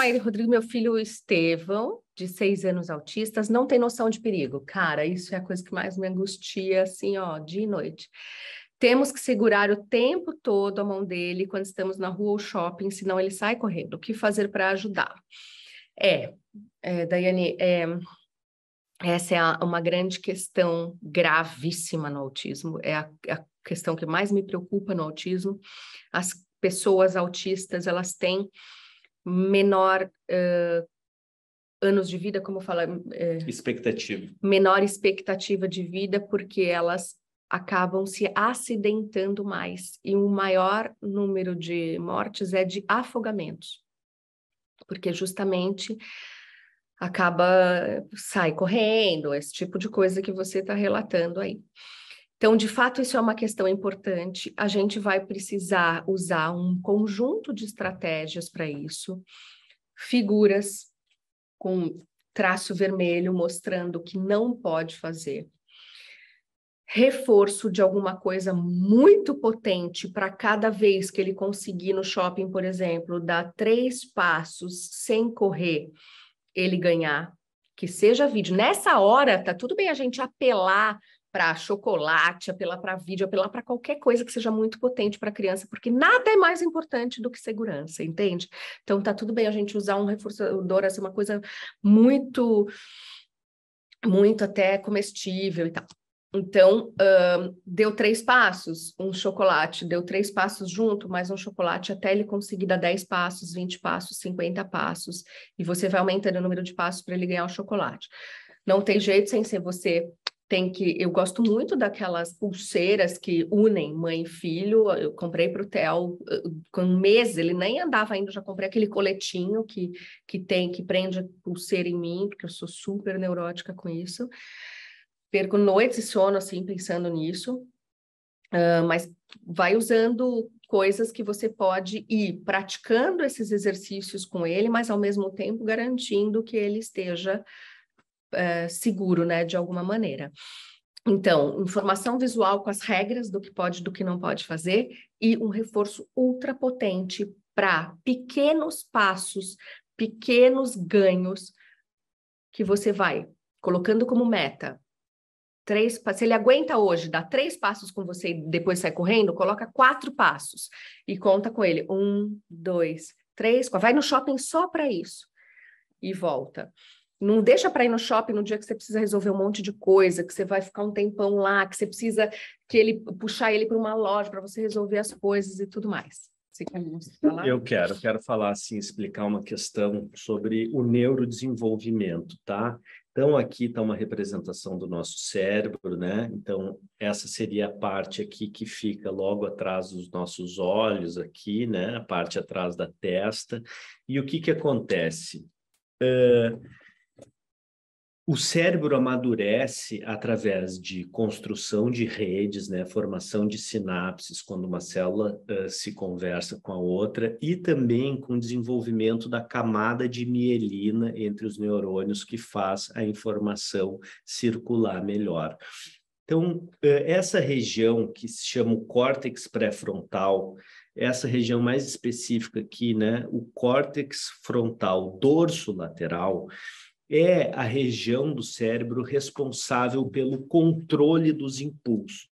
aí, Rodrigo, meu filho Estevão, de seis anos autistas, não tem noção de perigo. Cara, isso é a coisa que mais me angustia, assim, ó, dia e noite. Temos que segurar o tempo todo a mão dele quando estamos na rua ou shopping, senão ele sai correndo. O que fazer para ajudar? É, é Daiane, é, essa é a, uma grande questão gravíssima no autismo. É a, é a questão que mais me preocupa no autismo. As pessoas autistas, elas têm menor uh, anos de vida, como fala? Uh, é, expectativa. Menor expectativa de vida, porque elas acabam se acidentando mais. E o maior número de mortes é de afogamentos, porque justamente acaba sai correndo, esse tipo de coisa que você está relatando aí. Então, de fato, isso é uma questão importante. A gente vai precisar usar um conjunto de estratégias para isso, figuras com traço vermelho mostrando que não pode fazer, reforço de alguma coisa muito potente para cada vez que ele conseguir no shopping, por exemplo, dar três passos sem correr, ele ganhar. Que seja vídeo. Nessa hora, tá tudo bem a gente apelar para chocolate, apelar para vídeo, apelar para qualquer coisa que seja muito potente para a criança, porque nada é mais importante do que segurança, entende? Então tá tudo bem a gente usar um reforçador, assim, uma coisa muito, muito até comestível e tal. Então, deu três passos, um chocolate, deu três passos junto, mais um chocolate, até ele conseguir dar 10 passos, 20 passos, 50 passos, e você vai aumentando o número de passos para ele ganhar o chocolate. Não tem jeito sem ser você tem que. Eu gosto muito daquelas pulseiras que unem mãe e filho. Eu comprei para o Theo com um mês, ele nem andava ainda, já comprei aquele coletinho que, que tem, que prende pulseira em mim, porque eu sou super neurótica com isso. Perco noites e sono, assim, pensando nisso. Uh, mas vai usando coisas que você pode ir praticando esses exercícios com ele, mas ao mesmo tempo garantindo que ele esteja eh, seguro, né, de alguma maneira. Então, informação visual com as regras do que pode e do que não pode fazer e um reforço ultra potente para pequenos passos, pequenos ganhos que você vai colocando como meta. Três, se ele aguenta hoje dá três passos com você e depois sai correndo, coloca quatro passos e conta com ele. Um, dois, três, quatro. Vai no shopping só para isso e volta. Não deixa para ir no shopping no dia que você precisa resolver um monte de coisa, que você vai ficar um tempão lá, que você precisa que ele puxar ele para uma loja para você resolver as coisas e tudo mais. Você quer falar? Eu quero, quero falar assim, explicar uma questão sobre o neurodesenvolvimento, tá? Então aqui está uma representação do nosso cérebro, né? Então essa seria a parte aqui que fica logo atrás dos nossos olhos aqui, né? A parte atrás da testa. E o que que acontece? Uh, o cérebro amadurece através de construção de redes, né, formação de sinapses, quando uma célula uh, se conversa com a outra, e também com o desenvolvimento da camada de mielina entre os neurônios, que faz a informação circular melhor. Então, uh, essa região que se chama o córtex pré-frontal, essa região mais específica aqui, né, o córtex frontal dorso lateral, é a região do cérebro responsável pelo controle dos impulsos.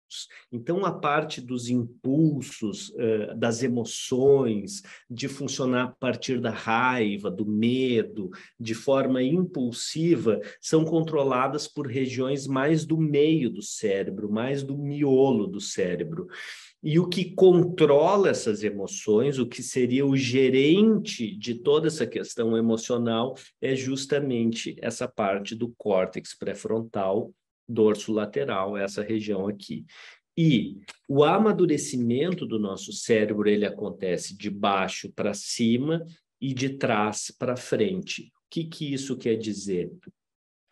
Então, a parte dos impulsos, eh, das emoções, de funcionar a partir da raiva, do medo, de forma impulsiva, são controladas por regiões mais do meio do cérebro, mais do miolo do cérebro. E o que controla essas emoções, o que seria o gerente de toda essa questão emocional, é justamente essa parte do córtex pré-frontal, dorso lateral, essa região aqui. E o amadurecimento do nosso cérebro, ele acontece de baixo para cima e de trás para frente. O que, que isso quer dizer?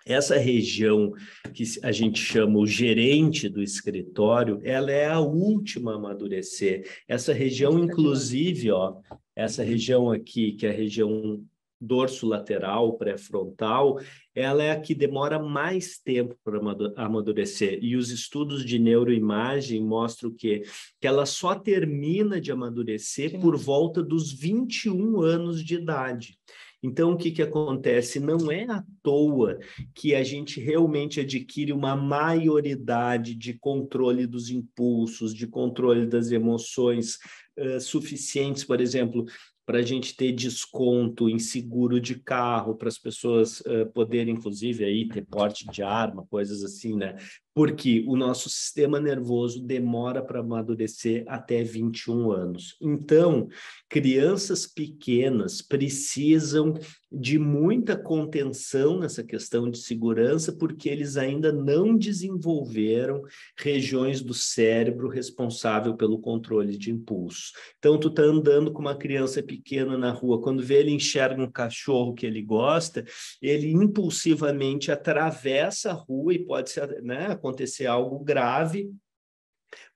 Essa região que a gente chama o gerente do escritório, ela é a última a amadurecer. Essa região, inclusive, ó, essa região aqui, que é a região dorso lateral, pré-frontal, ela é a que demora mais tempo para amadurecer. E os estudos de neuroimagem mostram que, que ela só termina de amadurecer Sim. por volta dos 21 anos de idade. Então, o que, que acontece? Não é à toa que a gente realmente adquire uma maioridade de controle dos impulsos, de controle das emoções uh, suficientes, por exemplo, para a gente ter desconto em seguro de carro, para as pessoas uh, poderem, inclusive, aí, ter porte de arma, coisas assim, né? Porque o nosso sistema nervoso demora para amadurecer até 21 anos. Então, crianças pequenas precisam de muita contenção nessa questão de segurança, porque eles ainda não desenvolveram regiões do cérebro responsável pelo controle de impulso. Então, tu está andando com uma criança pequeno na rua, quando vê ele enxerga um cachorro que ele gosta, ele impulsivamente atravessa a rua e pode ser, né, acontecer algo grave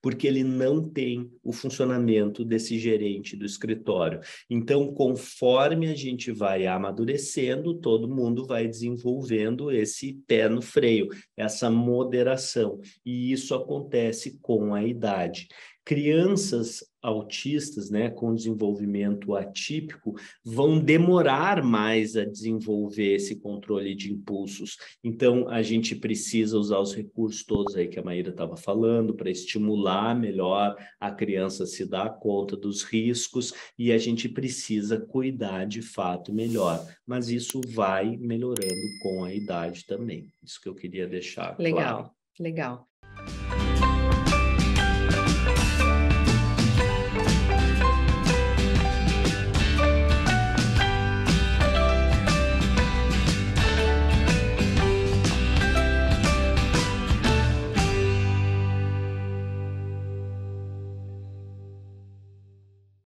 porque ele não tem o funcionamento desse gerente do escritório. Então, conforme a gente vai amadurecendo, todo mundo vai desenvolvendo esse pé no freio, essa moderação, e isso acontece com a idade. Crianças autistas, né, com desenvolvimento atípico, vão demorar mais a desenvolver esse controle de impulsos. Então, a gente precisa usar os recursos todos aí que a Maíra estava falando para estimular melhor a criança a se dar conta dos riscos e a gente precisa cuidar de fato melhor. Mas isso vai melhorando com a idade também. Isso que eu queria deixar Legal. claro. Legal.